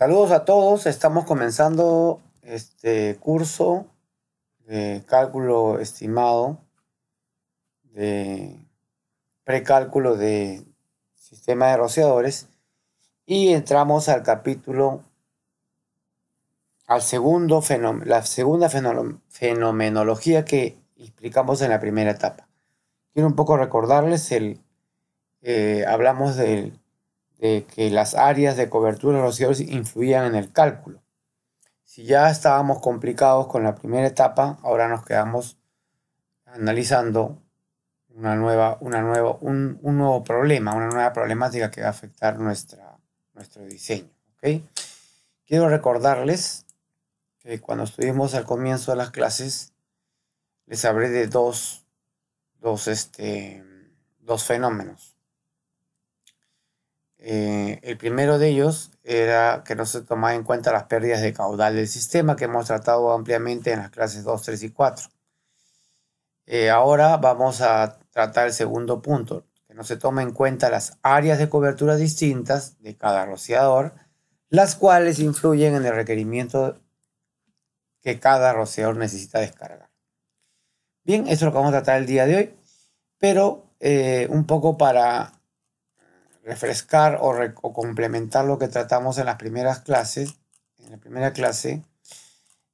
Saludos a todos, estamos comenzando este curso de cálculo estimado, de precálculo de sistema de rociadores y entramos al capítulo, al segundo la segunda fenomenología que explicamos en la primera etapa. Quiero un poco recordarles, el, eh, hablamos del de que las áreas de cobertura de los cielos influían en el cálculo. Si ya estábamos complicados con la primera etapa, ahora nos quedamos analizando una nueva, una nueva, un, nuevo problema, una nueva problemática que va a afectar nuestra, nuestro diseño. ¿okay? Quiero recordarles que cuando estuvimos al comienzo de las clases, les hablé de dos, este, dos fenómenos. Eh, el primero de ellos era que no se tomaba en cuenta las pérdidas de caudal del sistema que hemos tratado ampliamente en las clases 2, 3 y 4. Eh, ahora vamos a tratar el segundo punto, que no se toma en cuenta las áreas de cobertura distintas de cada rociador, las cuales influyen en el requerimiento que cada rociador necesita descargar. Bien, eso es lo que vamos a tratar el día de hoy, pero eh, un poco para refrescar o, complementar lo que tratamos en las primeras clases, en la primera clase,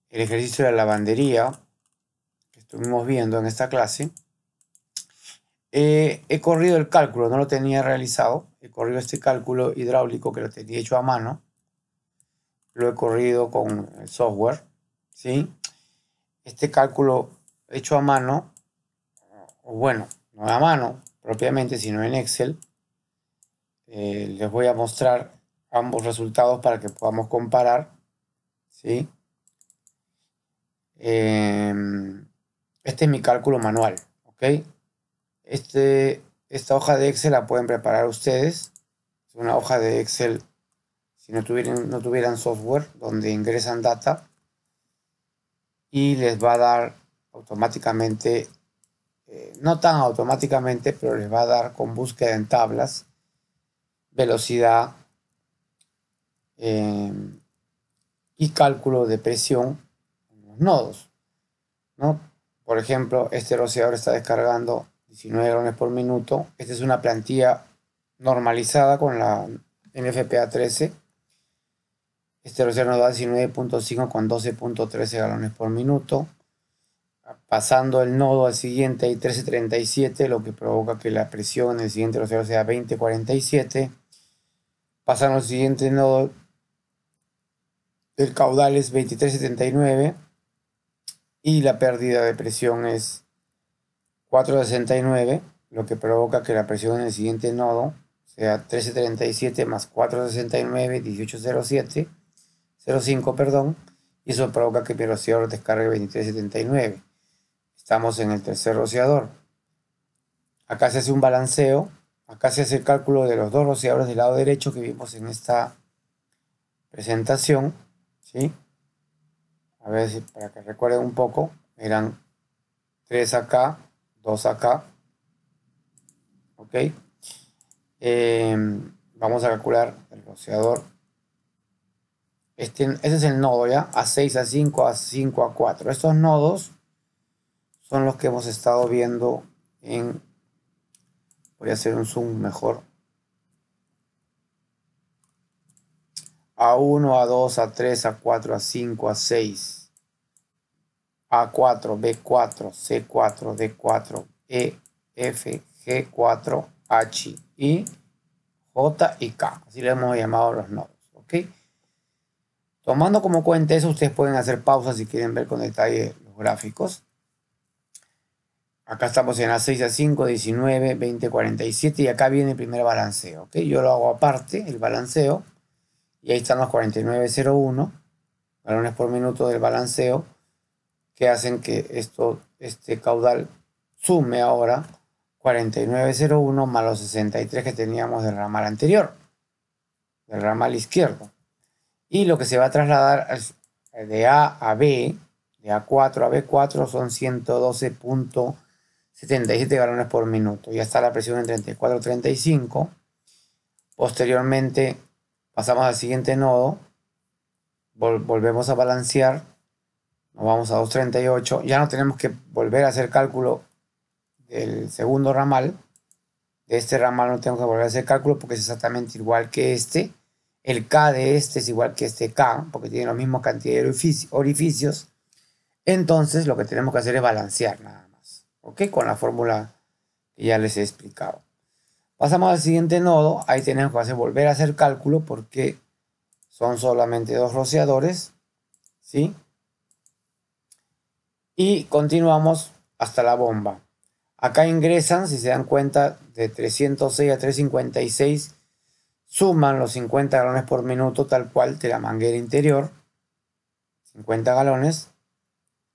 el ejercicio de la lavandería que estuvimos viendo en esta clase, eh, he corrido el cálculo, no lo tenía realizado, he corrido este cálculo hidráulico que lo tenía hecho a mano, lo he corrido con el software, ¿sí? Este cálculo hecho a mano, bueno, no a mano propiamente, sino en Excel, eh, les voy a mostrar ambos resultados para que podamos comparar. Em, este es mi cálculo manual. Este, esta hoja de Excel la pueden preparar ustedes. Es una hoja de Excel si no tuvieran, no tuvieran software donde ingresan data y les va a dar automáticamente, eh, no tan automáticamente, pero les va a dar con búsqueda en tablas velocidad eh, y cálculo de presión en los nodos. ¿no? Por ejemplo, este rociador está descargando 19 galones por minuto. Esta es una plantilla normalizada con la NFPA 13. Este rociador nos da 19.5 con 12.13 galones por minuto. Pasando el nodo al siguiente hay 13.37, lo que provoca que la presión en el siguiente rociador sea 20.47 Pasan al siguiente nodo. El caudal es 2379 y la pérdida de presión es 469, lo que provoca que la presión en el siguiente nodo sea 1337 más 469, 1807, perdón, y eso provoca que mi rociador descargue 2379. Estamos en el tercer rociador. Acá se hace un balanceo Acá se hace el cálculo de los dos rociadores del lado derecho que vimos en esta presentación. ¿sí? A ver si para que recuerden un poco, eran 3 acá, 2 acá. ¿Ok? Em, vamos a calcular el rociador. Este, ese es el nodo ya, A6, A5, A5, A4. Estos nodos son los que hemos estado viendo en Voy a hacer un zoom mejor. A1, A2, A3, A4, A5, A6. A4, B4, C4, D4, E, F, G4, H, I, J y K. Así le hemos llamado los nodos. Tomando como cuenta eso, ustedes pueden hacer pausa si quieren ver con detalle los gráficos. Acá estamos en A6, A5, 19, 20, 47 y acá viene el primer balanceo. Yo lo hago aparte, el balanceo. Y ahí están los 49.01 balones por minuto del balanceo que hacen que esto, este caudal sume ahora 49.01 más los 63 que teníamos del ramal anterior, del ramal izquierdo. Y lo que se va a trasladar de A a B, de A4 a B4 son 112.2. 77 galones por minuto. Ya está la presión en 34-35. Posteriormente pasamos al siguiente nodo. volvemos a balancear. Nos vamos a 238. Ya no tenemos que volver a hacer cálculo del segundo ramal. De este ramal no tengo que volver a hacer cálculo porque es exactamente igual que este. El K de este es igual que este K porque tiene la misma cantidad de orificios. Entonces lo que tenemos que hacer es balancear nada ¿ok? Con la fórmula que ya les he explicado. Pasamos al siguiente nodo, ahí tenemos que hacer, volver a hacer cálculo porque son solamente dos rociadores, ¿sí? Y continuamos hasta la bomba. Acá ingresan, si se dan cuenta, de 306 a 356, suman los 50 galones por minuto tal cual de la manguera interior, 50 galones,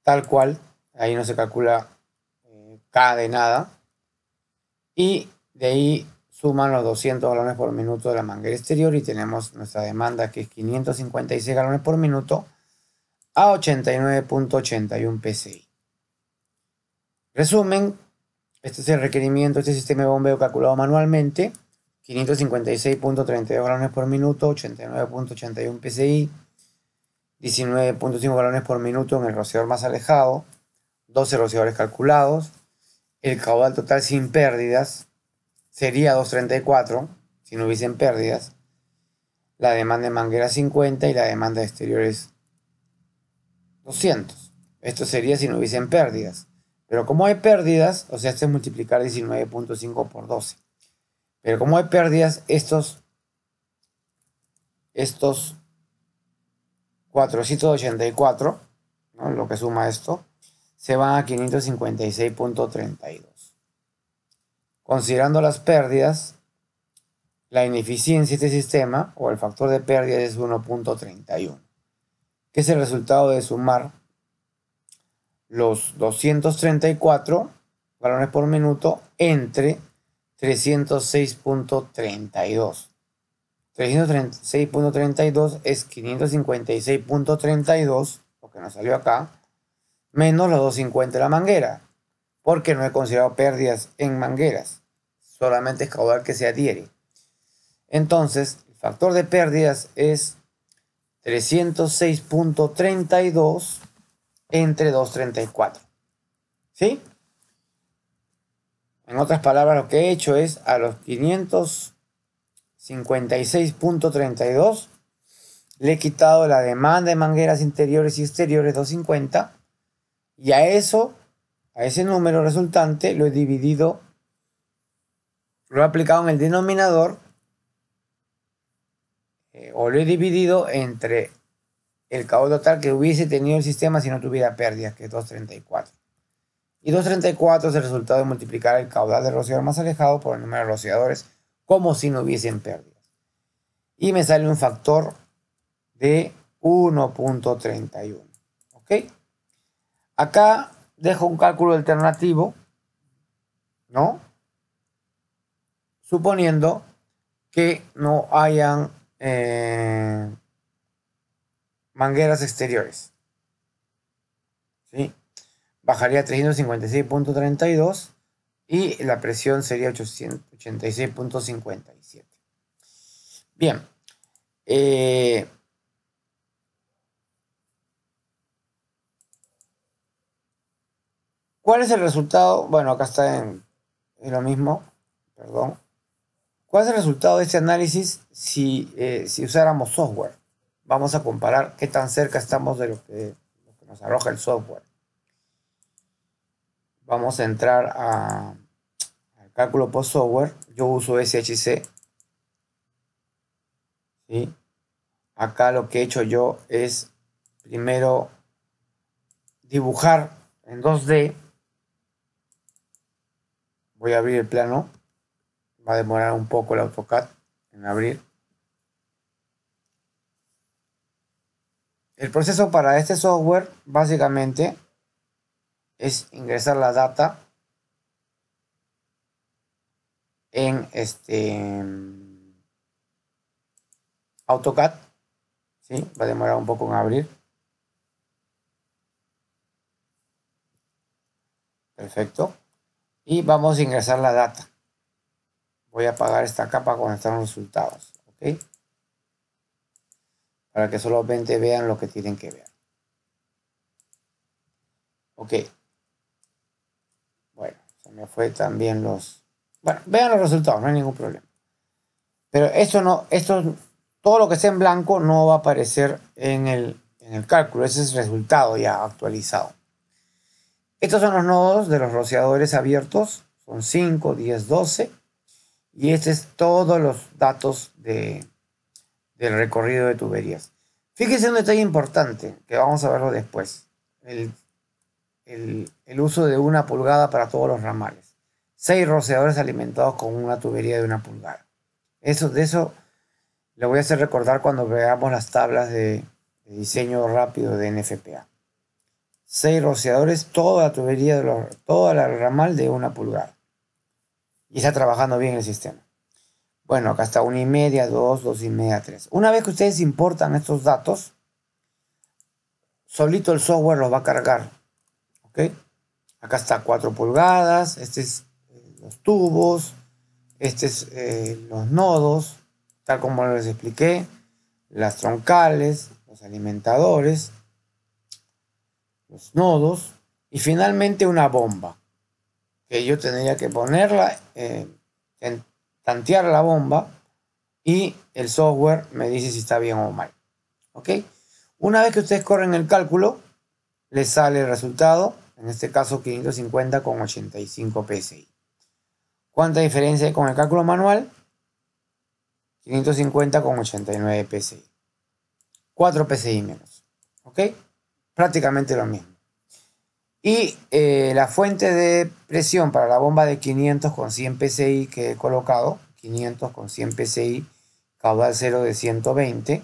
tal cual, ahí no se calcula Cadenada Y de ahí suman los 200 galones por minuto de la manguera exterior y tenemos nuestra demanda que es 556 galones por minuto a 89.81 PSI. Resumen, este es el requerimiento de este sistema de bombeo calculado manualmente. 556.32 galones por minuto, 89.81 PSI, 19.5 galones por minuto en el rociador más alejado, 12 rociadores calculados, el caudal total sin pérdidas sería 234, si no hubiesen pérdidas. La demanda de manguera 50 y la demanda de exteriores 200. Esto sería si no hubiesen pérdidas. Pero como hay pérdidas, o sea, este es multiplicar 19.5 por 12. Pero como hay pérdidas, estos, estos 484, lo que suma esto, se van a 556.32. Considerando las pérdidas, la ineficiencia de este sistema o el factor de pérdida es 1.31, que es el resultado de sumar los 234 Balones por minuto entre 306.32. 306.32 es 556.32, lo que nos salió acá, menos los 250 de la manguera, porque no he considerado pérdidas en mangueras, solamente es caudal que se adhiere. Entonces, el factor de pérdidas es 306.32 entre 234. ¿Sí? En otras palabras, lo que he hecho es a los 556.32 le he quitado la demanda de mangueras interiores y exteriores 250 y a eso, a ese número resultante, lo he dividido, lo he aplicado en el denominador eh, o lo he dividido entre el caudal total que hubiese tenido el sistema si no tuviera pérdidas, que es 234. Y 234 es el resultado de multiplicar el caudal de rociador más alejado por el número de rociadores, como si no hubiesen pérdidas. Y me sale un factor de 1.31. ¿Ok? Acá dejo un cálculo alternativo, ¿no? Suponiendo que no hayan eh, mangueras exteriores. ¿Sí? Bajaría 356.32 y la presión sería 886.57. Bien. Eh, ¿Cuál es el resultado? Bueno, acá está en, lo mismo, perdón. ¿Cuál es el resultado de este análisis eh, si, usáramos software? Vamos a comparar qué tan cerca estamos de lo que, nos arroja el software. Vamos a entrar a, al cálculo post software. Yo uso SHC. Acá lo que he hecho yo es primero dibujar en 2D Voy a abrir el plano. Va a demorar un poco el AutoCAD en abrir. El proceso para este software básicamente es ingresar la data en este AutoCAD. ¿sí? Va a demorar un poco en abrir. Perfecto y vamos a ingresar la data. Voy a apagar esta capa cuando están los resultados. ¿ok? Para que solamente vean lo que tienen que ver. Ok. Bueno, se me fue también los... Bueno, vean los resultados, no hay ningún problema. Pero esto no, esto, todo lo que esté en blanco no va a aparecer en el, en el cálculo. Ese es el resultado ya actualizado. Estos son los nodos de los rociadores abiertos, son 5, 10, 12. Y este es todos los datos de, del recorrido de tuberías. Fíjese un detalle importante, que vamos a verlo después. El, uso de una pulgada para todos los ramales. Seis rociadores alimentados con una tubería de una pulgada. Eso, de eso le voy a hacer recordar cuando veamos las tablas de diseño rápido de NFPA. 6 rociadores, toda la tubería, de toda la ramal de una pulgada. Y está trabajando bien el sistema. Bueno, acá está una y media, dos, dos y media, tres. Una vez que ustedes importan estos datos, solito el software los va a cargar. ¿Ok? Acá está 4 pulgadas, este es eh, los tubos, este es eh, los nodos, tal como les expliqué, las troncales, los alimentadores, los nodos y finalmente una bomba, que yo tendría que ponerla, eh, tantear la bomba y el software me dice si está bien o mal. ¿Ok? Una vez que ustedes corren el cálculo, les sale el resultado, en este caso 550 con 85 PSI. ¿Cuánta diferencia hay con el cálculo manual? 550 con 89 PSI. 4 PSI menos. ¿Ok? prácticamente lo mismo. Y eh, la fuente de presión para la bomba de 500 con 100 PSI que he colocado, 500 con 100 PSI, caudal 0 de 120,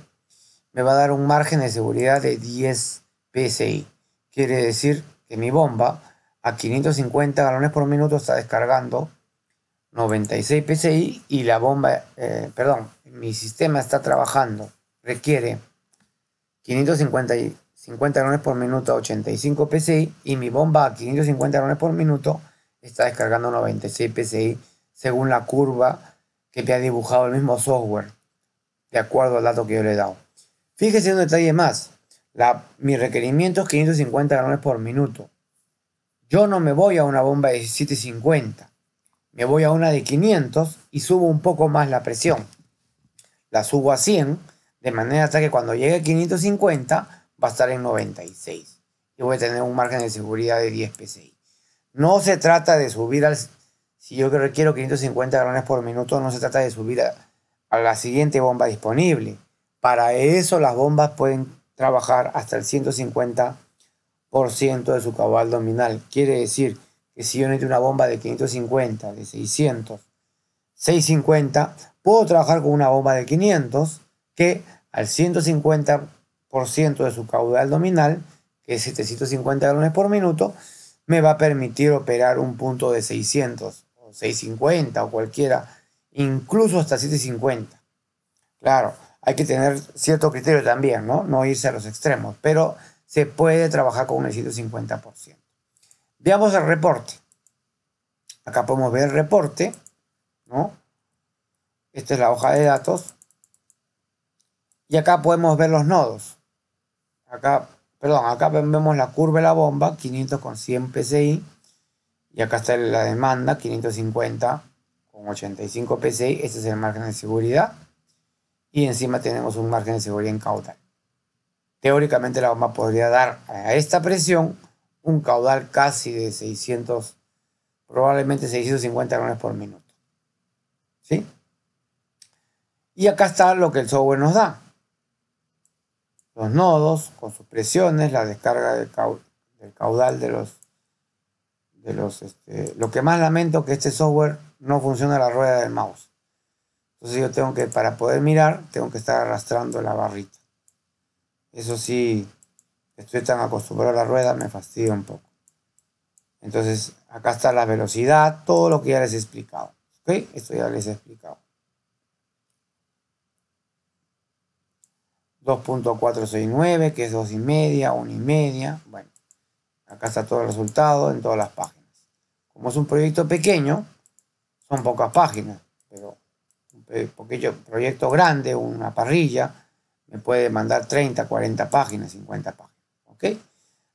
me va a dar un margen de seguridad de 10 PSI. Quiere decir que mi bomba a 550 galones por minuto está descargando 96 PSI y la bomba, eh, perdón, mi sistema está trabajando, requiere 550 50 galones por minuto a 85 PSI y mi bomba a 550 galones por minuto está descargando 96 PSI según la curva que te ha dibujado el mismo software, de acuerdo al dato que yo le he dado. Fíjese un detalle más. mi requerimiento es 550 galones por minuto. Yo no me voy a una bomba de 1750. Me voy a una de 500 y subo un poco más la presión. La subo a 100, de manera hasta que cuando llegue a 550 va a estar en 96 y voy a tener un margen de seguridad de 10 PSI. No se trata de subir al... Si yo requiero 550 galones por minuto, no se trata de subir a, la siguiente bomba disponible. Para eso las bombas pueden trabajar hasta el 150% de su cabal dominal. Quiere decir que si yo necesito una bomba de 550, de 600, 650, puedo trabajar con una bomba de 500 que al 150 de su caudal nominal, que es 750 galones por minuto, me va a permitir operar un punto de 600 o 650 o cualquiera, incluso hasta 750. Claro, hay que tener cierto criterio también, ¿no? No irse a los extremos, pero se puede trabajar con un 150%. Veamos el reporte. Acá podemos ver el reporte, ¿no? Esta es la hoja de datos. Y acá podemos ver los nodos. Acá, perdón, acá vemos la curva de la bomba, 500 con 100 PSI. Y acá está la demanda, 550 con 85 PSI. Ese es el margen de seguridad. Y encima tenemos un margen de seguridad en caudal. Teóricamente la bomba podría dar a esta presión un caudal casi de 600, probablemente 650 galones por minuto. ¿Sí? Y acá está lo que el software nos da los nodos con sus presiones, la descarga del, caudal de los... De los este, lo que más lamento es que este software no funciona la rueda del mouse. Entonces yo tengo que, para poder mirar, tengo que estar arrastrando la barrita. Eso sí, estoy tan acostumbrado a la rueda, me fastidia un poco. Entonces, acá está la velocidad, todo lo que ya les he explicado. ¿Ok? Esto ya les he explicado. 2.469, que es 2 y media, 1 y media. Bueno, acá está todo el resultado en todas las páginas. Como es un proyecto pequeño, son pocas páginas, pero eh, un proyecto grande, una parrilla, me puede mandar 30, 40 páginas, 50 páginas. ¿Ok?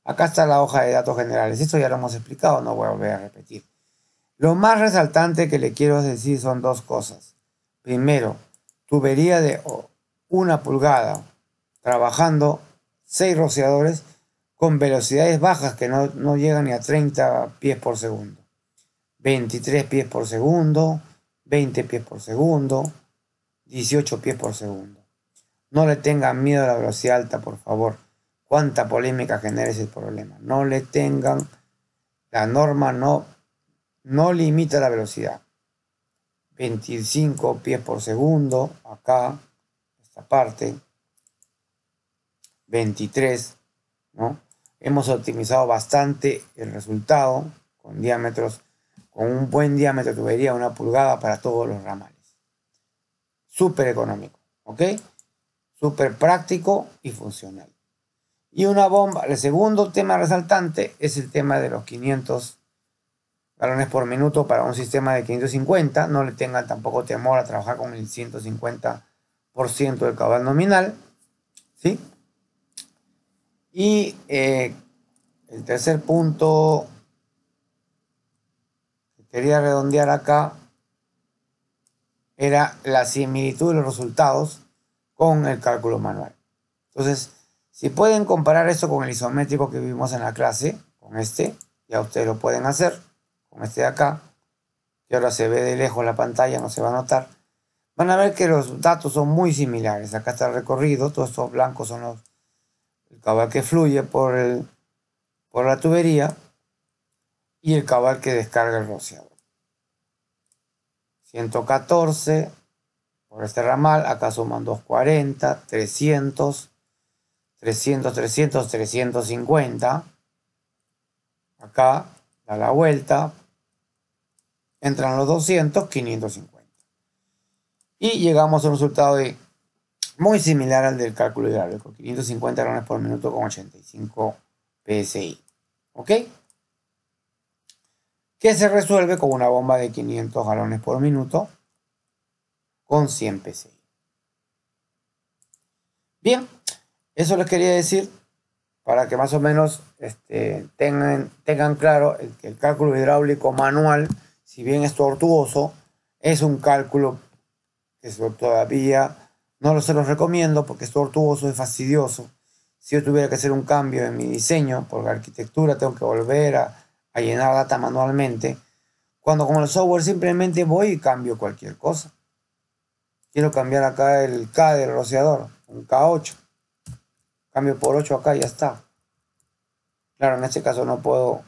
Acá está la hoja de datos generales. Esto ya lo hemos explicado, no voy a volver a repetir. Lo más resaltante que le quiero decir son dos cosas. Primero, tubería de una pulgada trabajando seis rociadores con velocidades bajas que no, llegan ni a 30 pies por segundo. 23 pies por segundo, 20 pies por segundo, 18 pies por segundo. No le tengan miedo a la velocidad alta, por favor. Cuánta polémica genera ese problema. No le tengan, la norma no, no limita la velocidad. 25 pies por segundo, acá, esta parte, 23, ¿no? Hemos optimizado bastante el resultado con diámetros, con un buen diámetro que tubería, una pulgada para todos los ramales. Súper económico, ¿ok? Súper práctico y funcional. Y una bomba, el segundo tema resaltante es el tema de los 500 galones por minuto para un sistema de 550. No le tengan tampoco temor a trabajar con el 150% del cabal nominal. ¿Sí? Y eh, el tercer punto que quería redondear acá era la similitud de los resultados con el cálculo manual. Entonces, si pueden comparar esto con el isométrico que vimos en la clase, con este, ya ustedes lo pueden hacer, con este de acá, que ahora se ve de lejos la pantalla, no se va a notar, van a ver que los datos son muy similares. Acá está el recorrido, todos estos blancos son los el cabal que fluye por, por la tubería y el cabal que descarga el rociador. 114 por este ramal, acá suman 240, 300, 300, 300, 350. Acá da la vuelta, entran los 200, 550. Y llegamos a un resultado de muy similar al del cálculo hidráulico, 550 galones por minuto con 85 psi. ¿Ok? Que se resuelve con una bomba de 500 galones por minuto con 100 psi. Bien, eso les quería decir para que más o menos este, tengan, tengan claro que el cálculo hidráulico manual, si bien es tortuoso, es un cálculo que todavía no se los recomiendo porque es tortuoso y fastidioso. Si yo tuviera que hacer un cambio en mi diseño por la arquitectura, tengo que volver a, a llenar data manualmente. Cuando con el software simplemente voy y cambio cualquier cosa. Quiero cambiar acá el K del rociador, un K8. Cambio por 8 acá y ya está. Claro, en este caso no puedo.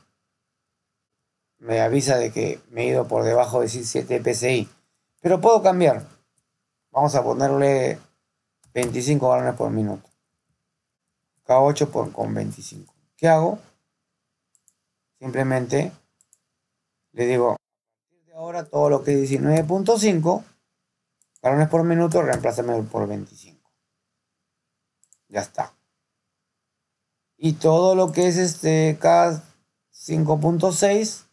Me avisa de que me he ido por debajo de 17 PCI. Pero puedo cambiar. Vamos a ponerle 25 galones por minuto. k 8 por, con 25. ¿Qué hago? Simplemente le digo, a partir de ahora todo lo que es 19.5 galones por minuto, reemplázame por 25. Ya está. Y todo lo que es este k 5.6,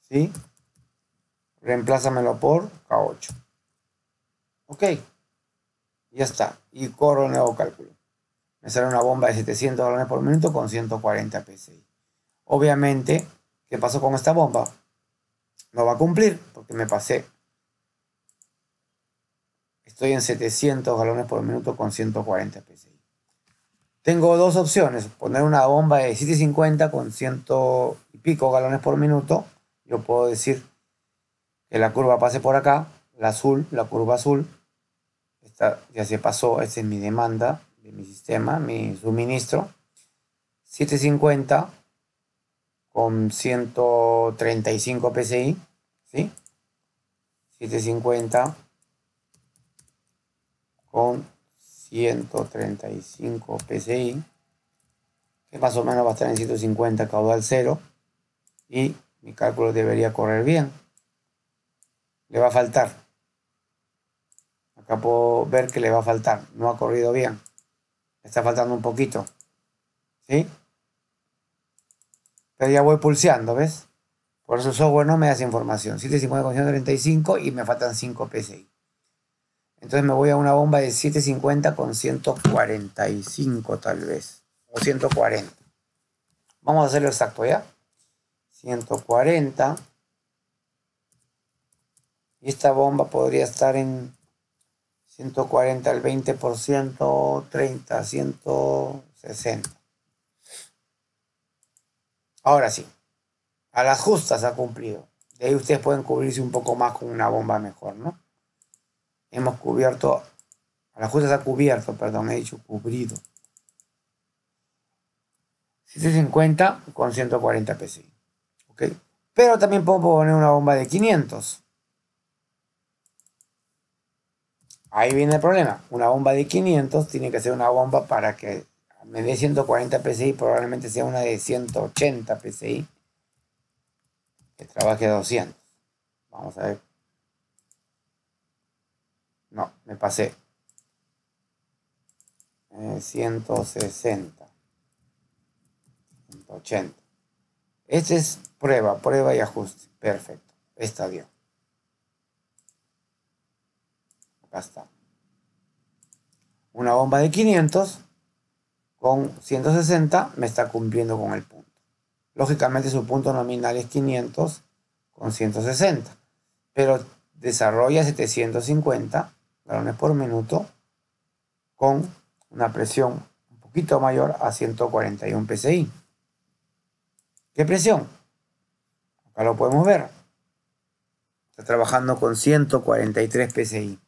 ¿sí? Reemplázamelo por K8. Ok. Ya está. Y corro el nuevo cálculo. Me sale una bomba de 700 galones por minuto con 140 PSI. Obviamente, ¿qué pasó con esta bomba? No va a cumplir porque me pasé. Estoy en 700 galones por minuto con 140 PSI. Tengo dos opciones. Poner una bomba de 750 con 100 y pico galones por minuto. Yo puedo decir que la curva pase por acá, la azul, la curva azul, ya se pasó, esta es mi demanda de mi sistema, mi suministro. 750 con 135 PCI, ¿sí? 750 con 135 PCI, que más o menos va a estar en 150 caudal 0, y mi cálculo debería correr bien. Le va a faltar ya puedo ver que le va a faltar. No ha corrido bien. Está faltando un poquito. ¿Sí? Pero ya voy pulseando, ¿ves? Por eso el software no me da información. 750 con 135 y me faltan 5 PCI. Entonces me voy a una bomba de 750 con 145 tal vez. O 140. Vamos a hacerlo exacto, ¿ya? 140. Y esta bomba podría estar en 140 al 20%, 30, 160. Ahora sí, a las justas ha cumplido. De ahí ustedes pueden cubrirse un poco más con una bomba mejor, ¿no? Hemos cubierto, a las justas ha cubierto, perdón, he dicho cubrido. 750 con 140 pc ¿Ok? Pero también puedo poner una bomba de 500. Ahí viene el problema. Una bomba de 500 tiene que ser una bomba para que me dé 140 PSI, probablemente sea una de 180 PSI, que trabaje 200. Vamos a ver. No, me pasé. 160. Eh, 180. esta es prueba, prueba y ajuste. Perfecto. está bien. Acá Una bomba de 500 con 160 me está cumpliendo con el punto. Lógicamente su punto nominal es 500 con 160, pero desarrolla 750 galones por minuto con una presión un poquito mayor a 141 psi. ¿Qué presión? Acá lo podemos ver. Está trabajando con 143 psi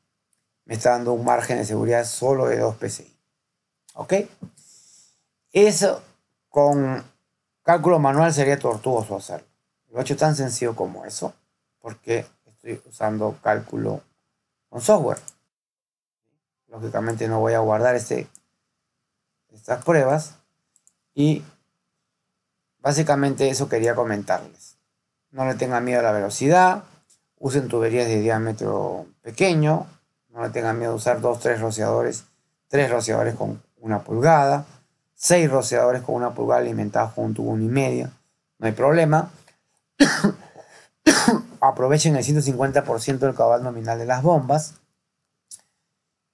me está dando un margen de seguridad solo de 2 PCI. ¿Ok? Eso con cálculo manual sería tortuoso hacerlo. Lo he hecho tan sencillo como eso, porque estoy usando cálculo con software. Lógicamente no voy a guardar este, estas pruebas. Y básicamente eso quería comentarles. No le tengan miedo a la velocidad, usen tuberías de diámetro pequeño, no le tengan miedo a usar dos, tres rociadores, tres rociadores con una pulgada, seis rociadores con una pulgada alimentados junto un tubo uno y medio. No hay problema. Aprovechen el 150% del cabal nominal de las bombas.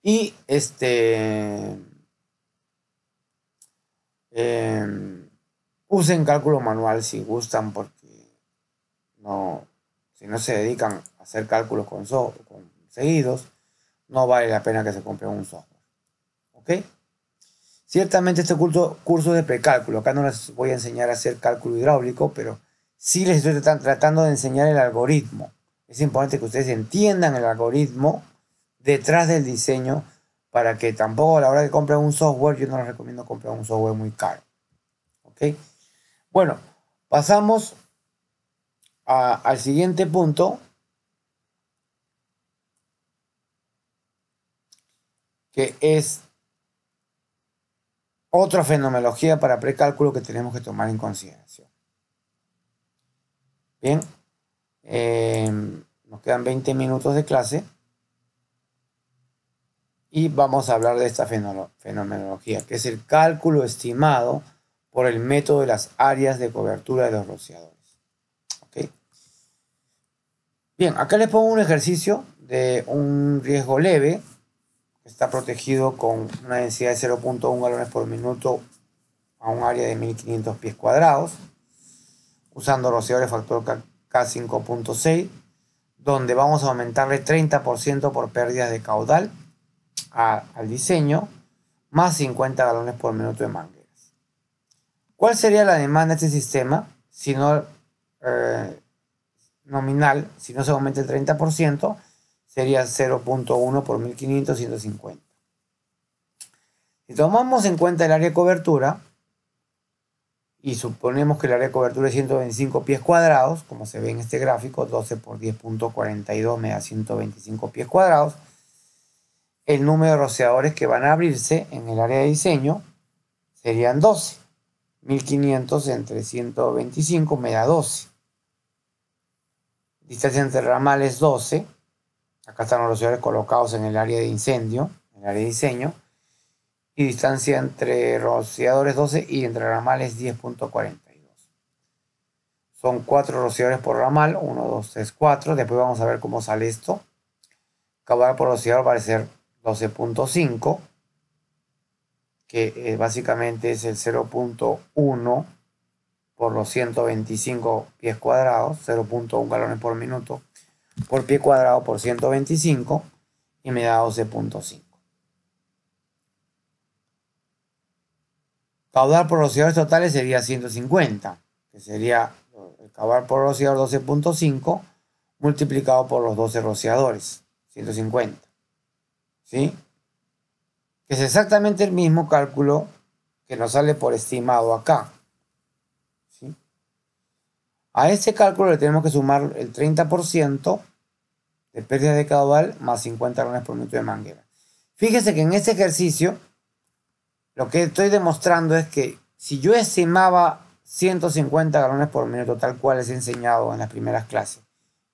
Y este. Em, usen cálculo manual si gustan, porque no, si no se dedican a hacer cálculos con, con seguidos, no vale la pena que se compre un software. ¿Ok? Ciertamente este curso, curso de precálculo. Acá no les voy a enseñar a hacer cálculo hidráulico, pero sí les estoy tratando de enseñar el algoritmo. Es importante que ustedes entiendan el algoritmo detrás del diseño para que tampoco a la hora que compren un software, yo no les recomiendo comprar un software muy caro. ¿Ok? Bueno, pasamos al siguiente punto que es otra fenomenología para precálculo que tenemos que tomar en consideración. Bien, eh, nos quedan 20 minutos de clase y vamos a hablar de esta fenomenología, que es el cálculo estimado por el método de las áreas de cobertura de los rociadores. Bien, acá les pongo un ejercicio de un riesgo leve está protegido con una densidad de 0.1 galones por minuto a un área de 1500 pies cuadrados, usando rociadores factor K5.6, donde vamos a aumentarle 30% por pérdidas de caudal al diseño, más 50 galones por minuto de mangueras. ¿Cuál sería la demanda de este sistema si no, eh, nominal si no se aumenta el 30%? sería 0.1 por 1500, 150. Si tomamos en cuenta el área de cobertura, y suponemos que el área de cobertura es 125 pies cuadrados, como se ve en este gráfico, 12 por 10.42 me da 125 pies cuadrados, el número de rociadores que van a abrirse en el área de diseño serían 12. 1500 entre 125 me da 12. Distancia entre ramales 12. Acá están los rociadores colocados en el área de incendio, en el área de diseño. Y distancia entre rociadores 12 y entre ramales 10.42. Son 4 rociadores por ramal, 1, 2, 3, 4. Después vamos a ver cómo sale esto. Cabal por rociador va a ser 12.5, que eh, básicamente es el 0.1 por los 125 pies cuadrados, 0.1 galones por minuto por pie cuadrado por 125 y me da 12.5. Caudar por rociadores totales sería 150, que sería el caudal por rociador 12.5 multiplicado por los 12 rociadores, 150. ¿Sí? Que es exactamente el mismo cálculo que nos sale por estimado acá. A ese cálculo le tenemos que sumar el 30% de pérdida de caudal más 50 galones por minuto de manguera. Fíjese que en este ejercicio lo que estoy demostrando es que si yo estimaba 150 galones por minuto tal cual les he enseñado en las primeras clases,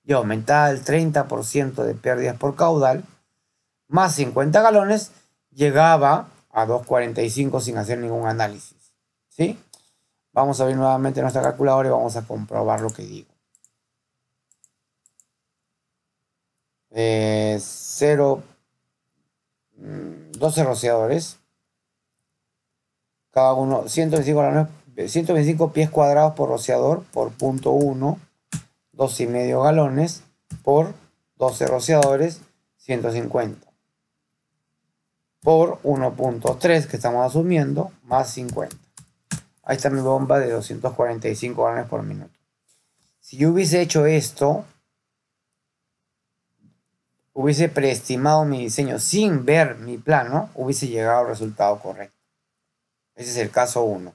y aumentaba el 30% de pérdidas por caudal más 50 galones, llegaba a 2.45 sin hacer ningún análisis. ¿Sí? Vamos a abrir nuevamente nuestra calculadora y vamos a comprobar lo que digo. Eh, 12 mm, rociadores. Cada uno, 125, 125 eh, pies cuadrados por rociador por punto 1, 2,5 galones por 12 rociadores, 150. Por 1.3 que estamos asumiendo, más 50. Ahí está mi bomba de 245 gramos por minuto. Si yo hubiese hecho esto, hubiese preestimado mi diseño sin ver mi plano, hubiese llegado al resultado correcto. Ese es el caso 1.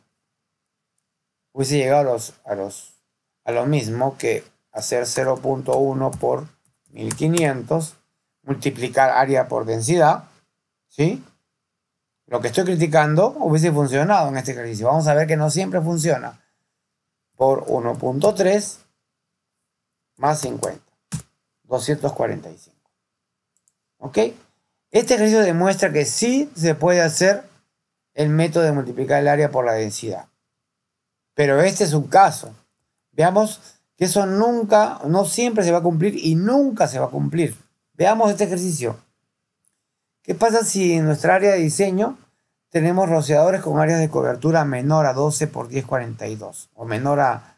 Hubiese llegado a, a, los, a lo mismo que hacer 0.1 por 1500, multiplicar área por densidad, ¿sí? lo que estoy criticando hubiese funcionado en este ejercicio. Vamos a ver que no siempre funciona. Por 1.3 más 50. 245. ¿Ok? Este ejercicio demuestra que sí se puede hacer el método de multiplicar el área por la densidad. Pero este es un caso. Veamos que eso nunca, no siempre se va a cumplir y nunca se va a cumplir. Veamos este ejercicio. ¿Qué pasa si en nuestra área de diseño tenemos rociadores con áreas de cobertura menor a 12 por 1042 o menor a,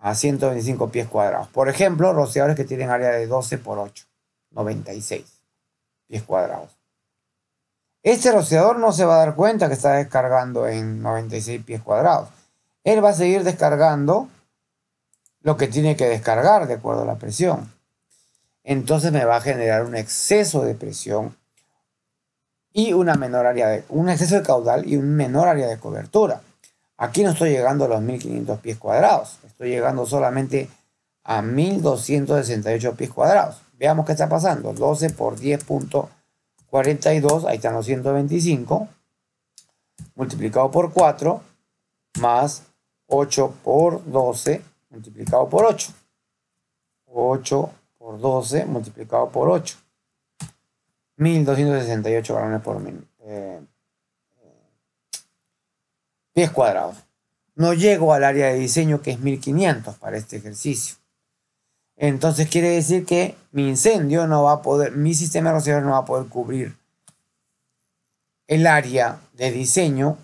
a 125 pies cuadrados? Por ejemplo, rociadores que tienen área de 12 por 8, 96 pies cuadrados. Este rociador no se va a dar cuenta que está descargando en 96 pies cuadrados. Él va a seguir descargando lo que tiene que descargar de acuerdo a la presión. Entonces me va a generar un exceso de presión y una menor área de un exceso de caudal y un menor área de cobertura. Aquí no estoy llegando a los 1500 pies cuadrados, estoy llegando solamente a 1268 pies cuadrados. Veamos qué está pasando. 12 por 10.42, ahí están los 125, multiplicado por 4, más 8 por 12, multiplicado por 8. 8 por 12, multiplicado por 8. 1.268 galones por pies eh, eh, cuadrados. No llego al área de diseño que es 1.500 para este ejercicio. Entonces quiere decir que mi incendio no va a poder, mi sistema de rociador no va a poder cubrir el área de diseño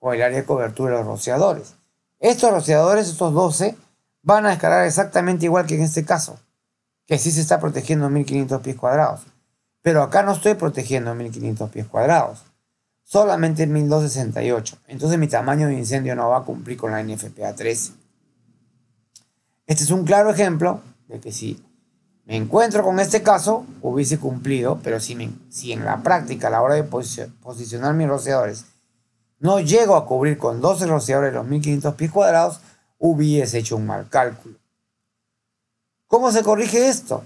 o el área de cobertura de los rociadores. Estos rociadores, estos 12, van a escalar exactamente igual que en este caso, que sí se está protegiendo 1500 pies cuadrados. Pero acá no estoy protegiendo 1500 pies cuadrados, solamente 1268. Entonces mi tamaño de incendio no va a cumplir con la NFPA 13. Este es un claro ejemplo de que si me encuentro con este caso, hubiese cumplido, pero si, en la práctica a la hora de posicionar mis rociadores no llego a cubrir con 12 rociadores los 1500 pies cuadrados, hubiese hecho un mal cálculo. ¿Cómo se corrige esto?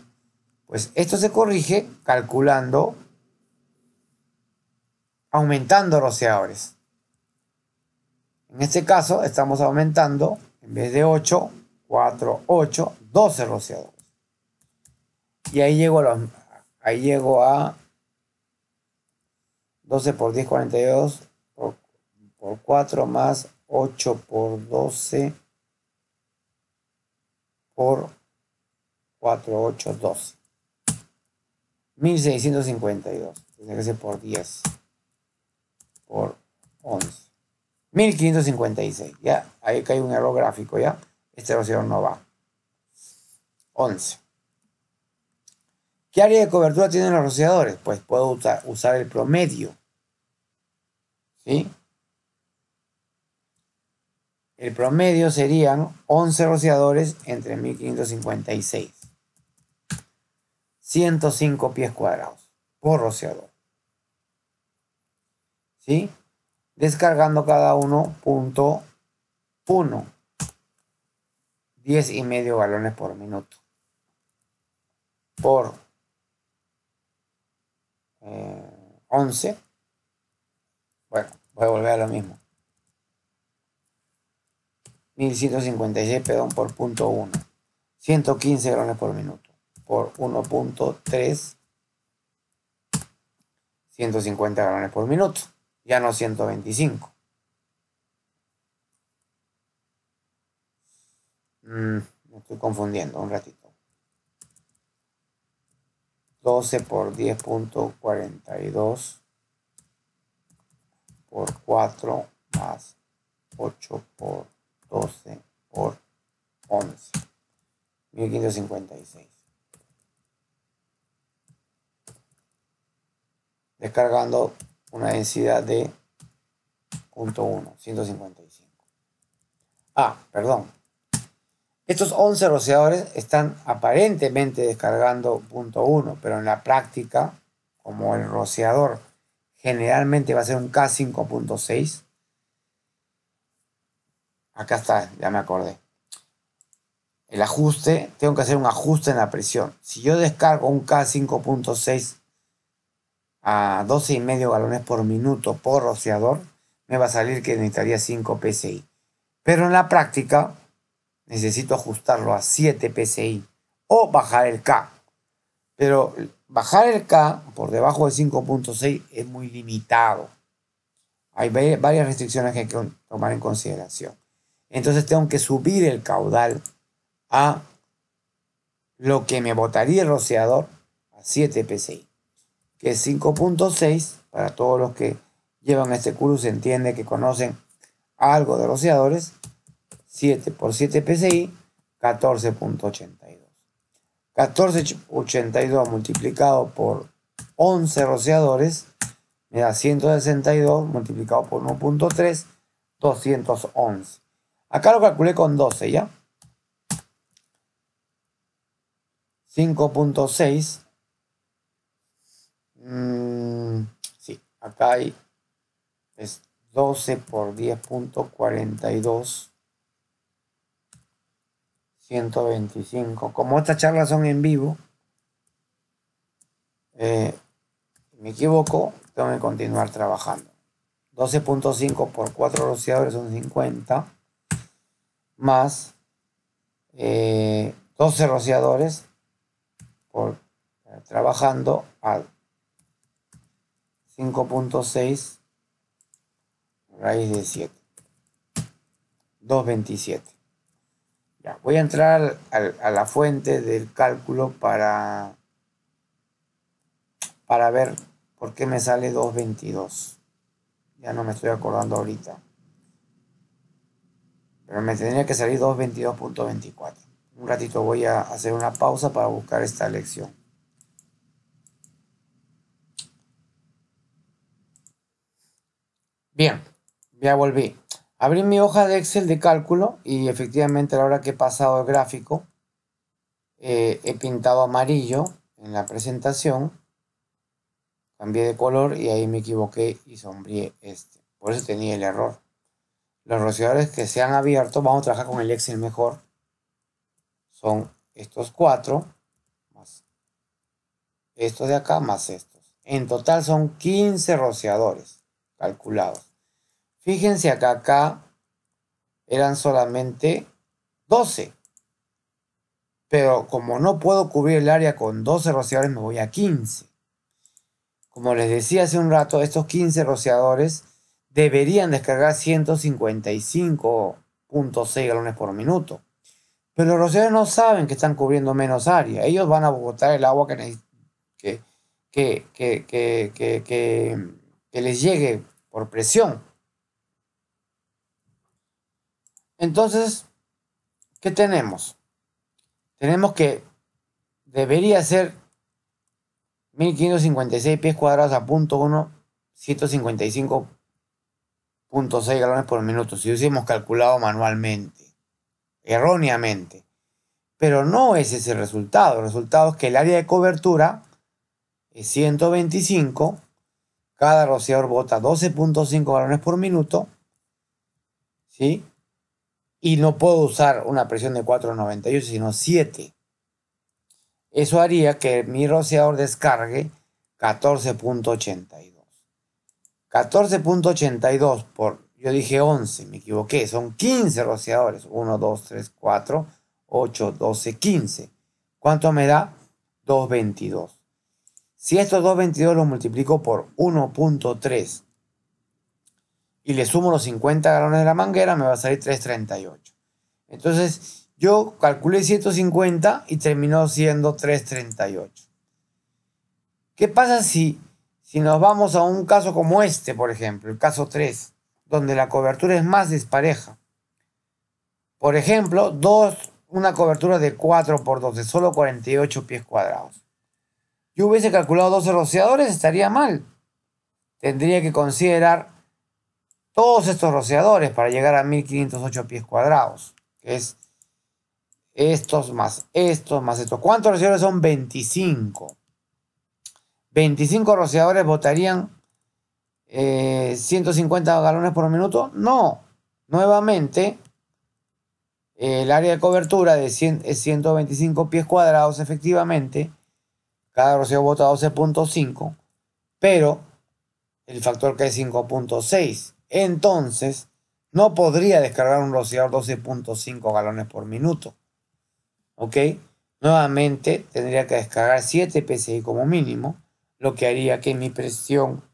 Pues esto se corrige calculando, aumentando rociadores. En este caso estamos aumentando, en vez de 8, 4, 8, 12 rociadores. Y ahí llego a, ahí a 12 por 10, 42, por, por 4 más 8 por 12 por 4, 8, 12. 1652. Entonces que por 10. Por 11. 1556. Ya, ahí hay un error gráfico, ¿ya? Este rociador no va. 11. ¿Qué área de cobertura tienen los rociadores? Pues puedo usar el promedio. ¿Sí? El promedio serían 11 rociadores entre 1556. 105 pies cuadrados por rociador. ¿Sí? Descargando cada uno punto 1. 10 y medio galones por minuto. Por 11. Eh, bueno, voy a volver a lo mismo. 1156 perdón, por punto 1. 115 galones por minuto. 1.3 150 galones por minuto, ya no 125. Mm, me estoy confundiendo un ratito. 12 por 10.42 por 4 más 8 por 12 por 11. 1556. descargando una densidad de 0.1, 155. Ah, perdón. Estos 11 rociadores están aparentemente descargando 0.1, pero en la práctica, como el rociador generalmente va a ser un K5.6, acá está, ya me acordé. El ajuste, tengo que hacer un ajuste en la presión. Si yo descargo un K5.6 a 12 y medio galones por minuto por rociador, me va a salir que necesitaría 5 PSI. Pero en la práctica necesito ajustarlo a 7 PSI o bajar el K. Pero bajar el K por debajo de 5.6 es muy limitado. Hay varias restricciones que hay que tomar en consideración. Entonces tengo que subir el caudal a lo que me botaría el rociador a 7 PSI que es 5.6. Para todos los que llevan este curso se entiende que conocen algo de rociadores. 7 por 7 PCI, 14.82. 14.82 multiplicado por 11 rociadores me da 162 multiplicado por 1.3, 211. Acá lo calculé con 12, ¿ya? 5.6 Mm, sí, acá hay es 12 por 10.42. 125. Como estas charlas son en vivo, eh, me equivoco, tengo que continuar trabajando. 12.5 por 4 rociadores son 50. Más 12 eh, rociadores por eh, trabajando al 5.6 raíz de 7. 227. Ya, voy a entrar a la fuente del cálculo para, para ver por qué me sale 222. Ya no me estoy acordando ahorita. Pero me tendría que salir 222.24. Un ratito voy a hacer una pausa para buscar esta lección. Bien, ya volví. Abrí mi hoja de Excel de cálculo y efectivamente a la hora que he pasado el gráfico eh, he pintado amarillo en la presentación. Cambié de color y ahí me equivoqué y sombríe este. Por eso tenía el error. Los rociadores que se han abierto, vamos a trabajar con el Excel mejor. Son estos cuatro, más estos de acá, más estos. En total son 15 rociadores calculados. Fíjense acá, acá eran solamente 12. Pero como no puedo cubrir el área con 12 rociadores, me voy a 15. Como les decía hace un rato, estos 15 rociadores deberían descargar 155.6 galones por minuto. Pero los rociadores no saben que están cubriendo menos área. Ellos van a botar el agua que, que les llegue por presión. Entonces, ¿qué tenemos? Tenemos que debería ser 1556 pies cuadrados a 1, 155.6 galones por minuto, si hubiésemos calculado manualmente, erróneamente. Pero no es ese el resultado. El resultado es que el área de cobertura es 125, cada rociador bota 12.5 galones por minuto, ¿sí? y no puedo usar una presión de 4,98 sino 7. Eso haría que mi rociador descargue 14.82. 14.82 por, yo dije 11, me equivoqué, son 15 rociadores. 1, 2, 3, 4, 8, 12, 15. ¿Cuánto me da? 2.22. Si estos 2.22 los multiplico por 1.3 y le sumo los 50 galones de la manguera, me va a salir 338. Entonces, yo calculé 150 y terminó siendo 338. ¿Qué pasa si, si nos vamos a un caso como este, por ejemplo, el caso 3, donde la cobertura es más dispareja? Por ejemplo, una cobertura de 4 por 2 de solo 48 pies cuadrados. Yo hubiese calculado 12 rociadores, estaría mal. Tendría que considerar todos estos rociadores para llegar a 1508 pies cuadrados, que es estos más estos más estos. ¿Cuántos rociadores son? 25. 25 rociadores votarían 150 eh, galones por minuto. No, nuevamente el área de cobertura de es 125 pies cuadrados efectivamente. Cada roceo bota 12.5, pero el factor que es 5.6 entonces no podría descargar un rociador 12.5 galones por minuto. ¿Ok? Nuevamente tendría que descargar 7 PCI como mínimo, lo que haría que mi presión,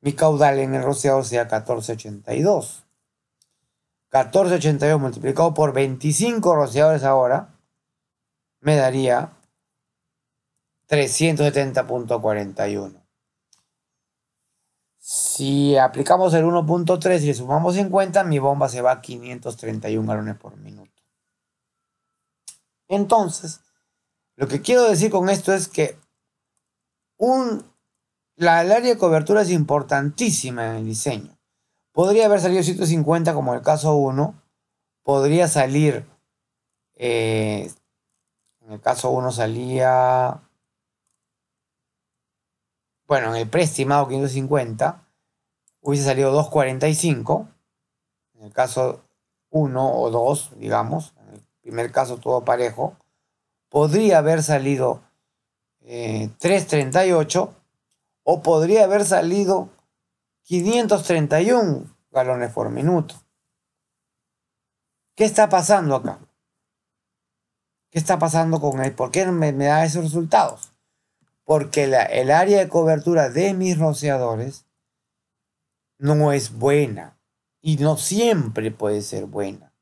mi caudal en el rociador sea 1482. 1482 multiplicado por 25 rociadores ahora me daría 370.41. Si aplicamos el 1.3 y le sumamos 50, mi bomba se va a 531 galones por minuto. Entonces, lo que quiero decir con esto es que un, la, el área de cobertura es importantísima en el diseño. Podría haber salido 150 como el caso 1. Podría salir... Eh, en el caso 1 salía bueno, en el preestimado 550 hubiese salido 245, en el caso 1 o 2, digamos, en el primer caso todo parejo, podría haber salido 338 eh, o podría haber salido 531 galones por minuto. ¿Qué está pasando acá? ¿Qué está pasando con él? ¿Por qué me da esos resultados? porque el área de cobertura de mis rociadores no es buena y no siempre puede ser buena,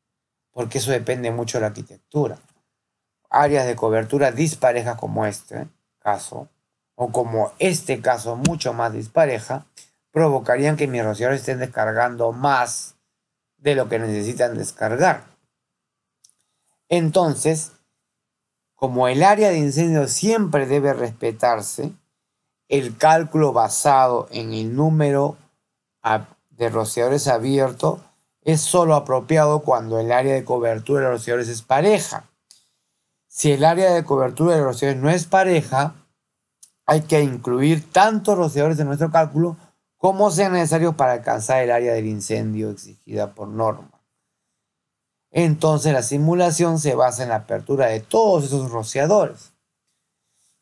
porque eso depende mucho de la arquitectura. Áreas de cobertura disparejas como este caso, o como este caso mucho más dispareja, provocarían que mis rociadores estén descargando más de lo que necesitan descargar. Entonces, como el área de incendio siempre debe respetarse, el cálculo basado en el número de rociadores abierto es solo apropiado cuando el área de cobertura de los rociadores es pareja. Si el área de cobertura de los rociadores no es pareja, hay que incluir tantos rociadores en nuestro cálculo como sea necesario para alcanzar el área del incendio exigida por norma. Entonces la simulación se basa en la apertura de todos esos rociadores.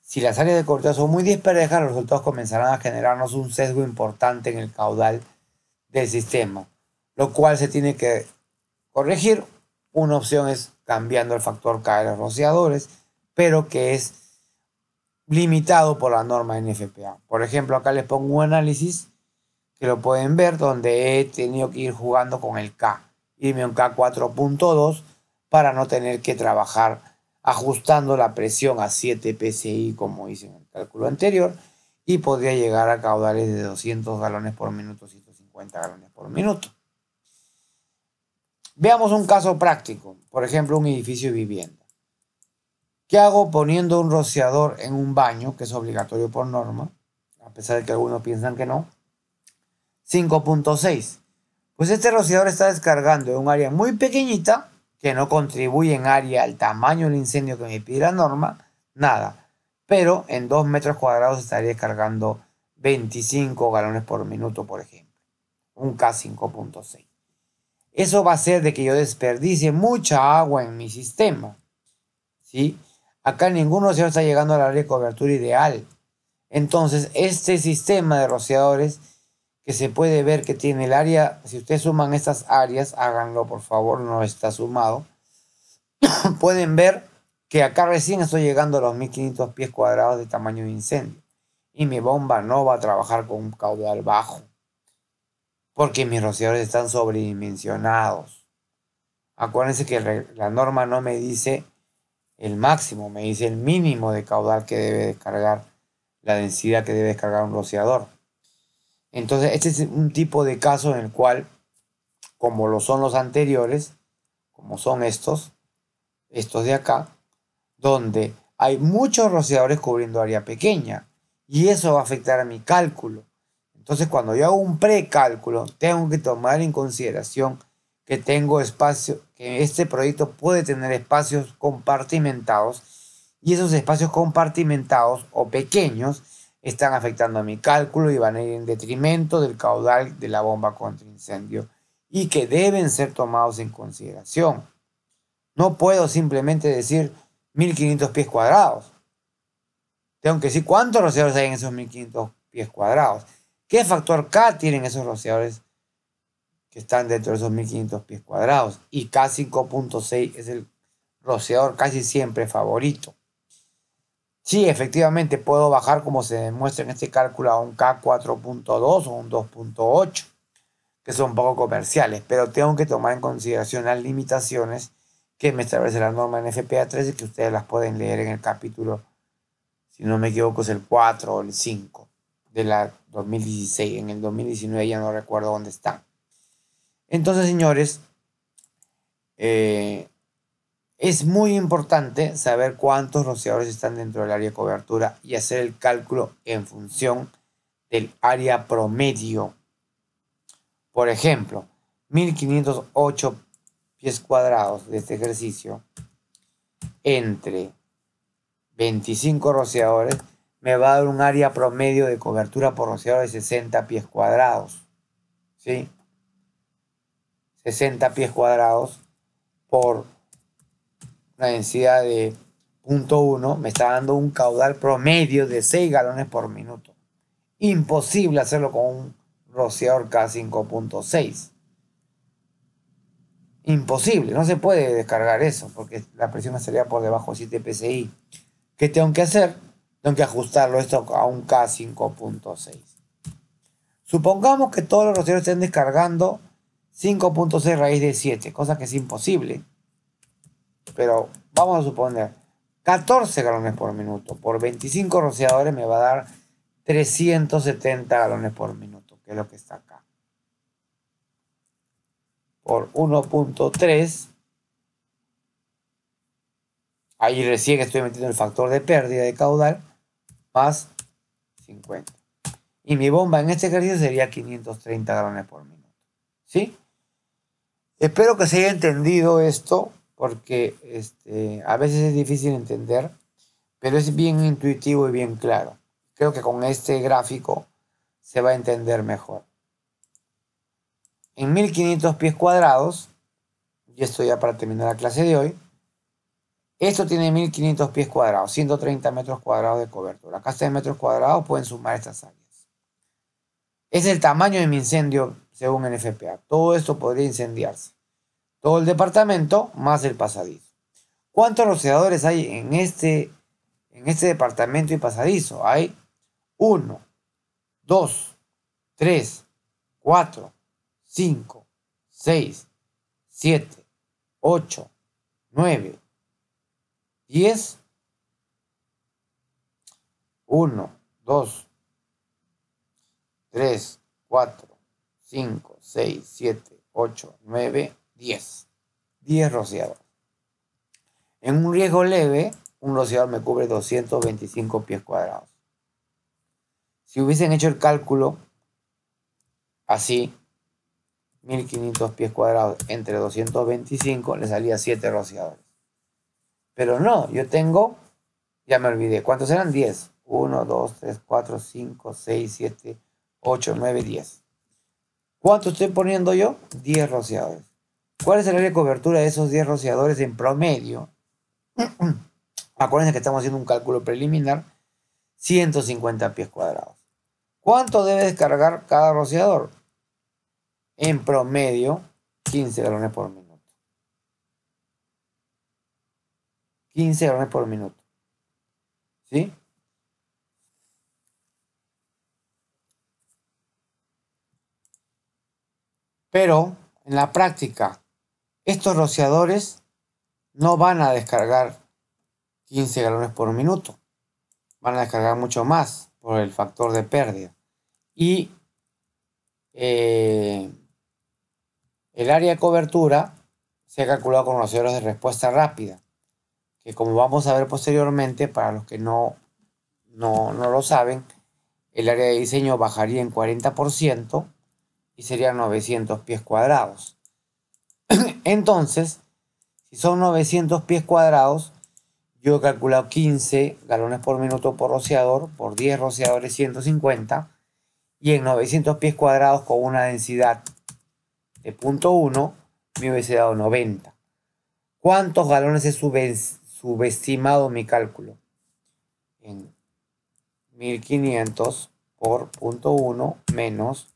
Si las áreas de corteo son muy disparejas, los resultados comenzarán a generarnos un sesgo importante en el caudal del sistema, lo cual se tiene que corregir. Una opción es cambiando el factor K de los rociadores, pero que es limitado por la norma NFPA. Por ejemplo, acá les pongo un análisis que lo pueden ver donde he tenido que ir jugando con el K. Y me un K4.2 para no tener que trabajar ajustando la presión a 7 psi como hice en el cálculo anterior y podría llegar a caudales de 200 galones por minuto, 150 galones por minuto. Veamos un caso práctico, por ejemplo un edificio de vivienda. ¿Qué hago poniendo un rociador en un baño, que es obligatorio por norma, a pesar de que algunos piensan que no? 5.6 pues este rociador está descargando en un área muy pequeñita, que no contribuye en área al tamaño del incendio que me pide la norma, nada. Pero en 2 metros cuadrados estaría descargando 25 galones por minuto, por ejemplo. Un K5.6. Eso va a ser de que yo desperdicie mucha agua en mi sistema. ¿Sí? Acá ningún rociador está llegando al área de cobertura ideal. Entonces, este sistema de rociadores que se puede ver que tiene el área. Si ustedes suman estas áreas, háganlo por favor, no está sumado. Pueden ver que acá recién estoy llegando a los 1500 pies cuadrados de tamaño de incendio. Y mi bomba no va a trabajar con un caudal bajo. Porque mis rociadores están sobredimensionados. Acuérdense que la norma no me dice el máximo, me dice el mínimo de caudal que debe descargar, la densidad que debe descargar un rociador. Entonces, este es un tipo de caso en el cual, como lo son los anteriores, como son estos, estos de acá, donde hay muchos rociadores cubriendo área pequeña y eso va a afectar a mi cálculo. Entonces, cuando yo hago un precálculo, tengo que tomar en consideración que tengo espacio, que este proyecto puede tener espacios compartimentados y esos espacios compartimentados o pequeños están afectando a mi cálculo y van a ir en detrimento del caudal de la bomba contra incendio y que deben ser tomados en consideración. No puedo simplemente decir 1500 pies cuadrados. Tengo que decir cuántos rociadores hay en esos 1500 pies cuadrados. ¿Qué factor K tienen esos rociadores que están dentro de esos 1500 pies cuadrados? Y K5.6 es el rociador casi siempre favorito. Sí, efectivamente, puedo bajar, como se demuestra en este cálculo, a un K4.2 o un 2.8, que son poco comerciales, pero tengo que tomar en consideración las limitaciones que me establece la norma en FPA 13, que ustedes las pueden leer en el capítulo, si no me equivoco, es el 4 o el 5 de la 2016. En el 2019 ya no recuerdo dónde está. Entonces, señores, eh, es muy importante saber cuántos rociadores están dentro del área de cobertura y hacer el cálculo en función del área promedio. Por ejemplo, 1508 pies cuadrados de este ejercicio entre 25 rociadores me va a dar un área promedio de cobertura por rociador de 60 pies cuadrados. ¿Sí? 60 pies cuadrados por una densidad de 0.1 me está dando un caudal promedio de 6 galones por minuto. Imposible hacerlo con un rociador K5.6. Imposible, no se puede descargar eso porque la presión estaría por debajo de 7 psi. ¿Qué tengo que hacer? Tengo que ajustarlo esto a un K5.6. Supongamos que todos los rociadores estén descargando 5.6 raíz de 7, cosa que es imposible pero vamos a suponer 14 galones por minuto por 25 rociadores me va a dar 370 galones por minuto, que es lo que está acá. Por 1.3, ahí recién estoy metiendo el factor de pérdida de caudal, más 50. Y mi bomba en este ejercicio sería 530 galones por minuto. ¿Sí? Espero que se haya entendido esto porque este, a veces es difícil entender, pero es bien intuitivo y bien claro. Creo que con este gráfico se va a entender mejor. En 1500 pies cuadrados, y esto ya para terminar la clase de hoy, esto tiene 1500 pies cuadrados, 130 metros cuadrados de cobertura. Acá está en metros cuadrados, pueden sumar estas áreas. Es el tamaño de mi incendio según el FPA. Todo esto podría incendiarse. Todo el departamento más el pasadizo. ¿Cuántos rociadores hay en este, en este departamento y pasadizo? Hay 1, 2, 3, 4, 5, 6, 7, 8, 9, 10. 1, 2, 3, 4, 5, 6, 7, 8, 9, 10. 10 rociados. En un riesgo leve, un rociador me cubre 225 pies cuadrados. Si hubiesen hecho el cálculo así, 1500 pies cuadrados entre 225, le salía 7 rociadores. Pero no, yo tengo, ya me olvidé, ¿cuántos eran? 10. 1, 2, 3, 4, 5, 6, 7, 8, 9, 10. ¿Cuánto estoy poniendo yo? 10 rociadores. ¿Cuál es el área de cobertura de esos 10 rociadores en promedio? Acuérdense que estamos haciendo un cálculo preliminar. 150 pies cuadrados. ¿Cuánto debe descargar cada rociador? En promedio, 15 galones por minuto. 15 galones por minuto. ¿Sí? Pero en la práctica, estos rociadores no van a descargar 15 galones por minuto. Van a descargar mucho más por el factor de pérdida. Y eh, el área de cobertura se ha calculado con rociadores de respuesta rápida. Que como vamos a ver posteriormente, para los que no, no, no lo saben, el área de diseño bajaría en 40% y serían 900 pies cuadrados. Entonces, si son 900 pies cuadrados, yo he calculado 15 galones por minuto por rociador, por 10 rociadores 150, y en 900 pies cuadrados con una densidad de 0.1 me hubiese dado 90. ¿Cuántos galones he subestimado mi cálculo? En 1500 por 0.1 menos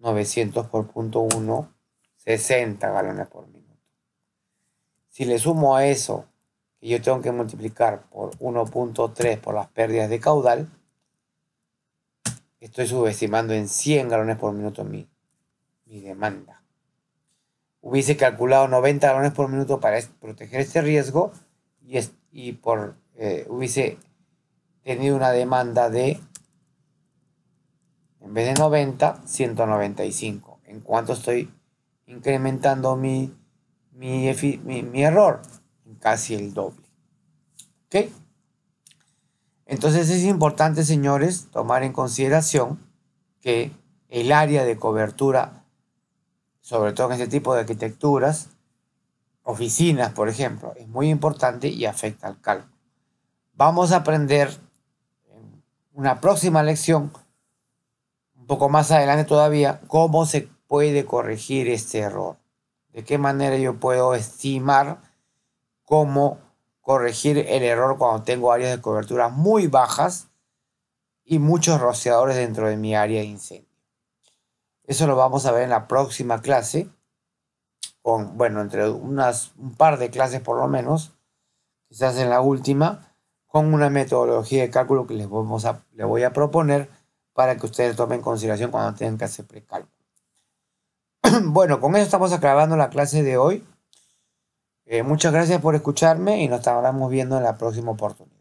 900 por 0.1 60 galones por minuto. Si le sumo a eso, que yo tengo que multiplicar por 1.3 por las pérdidas de caudal, estoy subestimando en 100 galones por minuto mi, mi demanda. Hubiese calculado 90 galones por minuto para proteger este riesgo y, y por, eh, hubiese tenido una demanda de, en vez de 90, 195. En cuanto estoy incrementando mi, mi, error en casi el doble. ¿Ok? Entonces es importante, señores, tomar en consideración que el área de cobertura, sobre todo en este tipo de arquitecturas, oficinas, por ejemplo, es muy importante y afecta al cálculo. Vamos a aprender en una próxima lección, un poco más adelante todavía, cómo se puede corregir este error? ¿De qué manera yo puedo estimar cómo corregir el error cuando tengo áreas de cobertura muy bajas y muchos rociadores dentro de mi área de incendio? Eso lo vamos a ver en la próxima clase, con, bueno, entre unas, un par de clases por lo menos, quizás en la última, con una metodología de cálculo que les, voy a proponer para que ustedes tomen en consideración cuando tengan que hacer precálculo. bueno, con eso estamos acabando la clase de hoy. Eh, muchas gracias por escucharme y nos estaremos viendo en la próxima oportunidad.